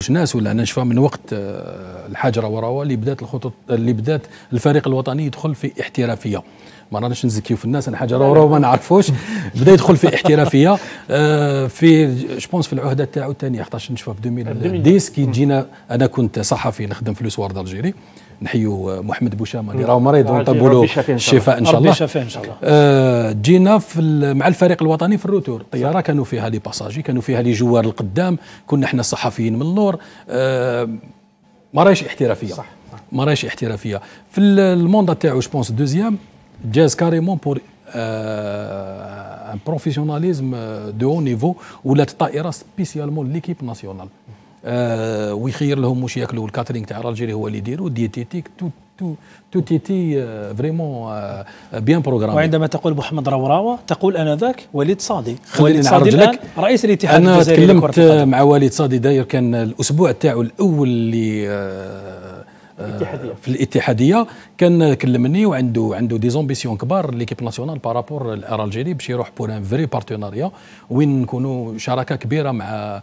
مش ناس ولا انا شفا من وقت آه، الحجره وراوا اللي بدات الخطط اللي بدات الفريق الوطني يدخل في احترافيه ما راناش نزكيو في الناس الحجره وراه ما نعرفوش بدا يدخل في احترافيه آه، في جوبونس في العهده تاعو الثانيه 11 نشفى في 2010 كي جينا انا كنت صحفي نخدم في لوسوار دالجيري نحيو محمد بوشامه اللي نعم. راهو مريض ونطلبوا له الشفاء ان شاء الله الشفاء ان شاء الله آه جينا في مع الفريق الوطني في الروتور الطياره كانوا فيها لي باساجي كانوا فيها لي جوار القدام كنا احنا الصحفيين من اللور آه ما رايش احترافيه صح ما رايش احترافيه في الموندا تاعو جو بونس دوزيام جاز كاريمون بور ان بروفيسيوناليزم دو هو نيفو ولات طائره سبيسيالمون ليكيب ناسيونال آه ويخير لهم واش ياكلوا الكاترينغ تاع الجيري هو اللي يديروا ديتيتيك تو تو تو تيتي آه، فريمون آه، آه، بيان بروغرام وعندما تقول محمد روراوه تقول انا ذاك وليد صادي وليد صادي لك رئيس الاتحاد انا تكلمت مع وليد صادي داير كان الاسبوع تاعو الاول اللي آه الاتحاديه في الاتحاديه كان كلمني وعنده عنده دي زومبيسيون كبار ليكيب ناسيونال بارابور الار الجيري باش يروح بور ان فري بارتناريا وين نكونوا شراكه كبيره مع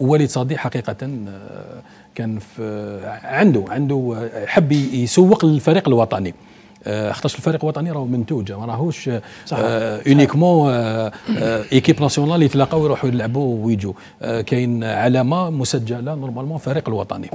وليد صادي حقيقه آه، كان في عنده عنده آه، حب يسوق للفريق الوطني آه، خاطرش الفريق الوطني راهو منتوج ما راهوش اونيكمون ايكيب ناسيونال يتلاقاو يروحوا يلعبوا ويجوا كاين علامه مسجله نورمالمون الفريق الوطني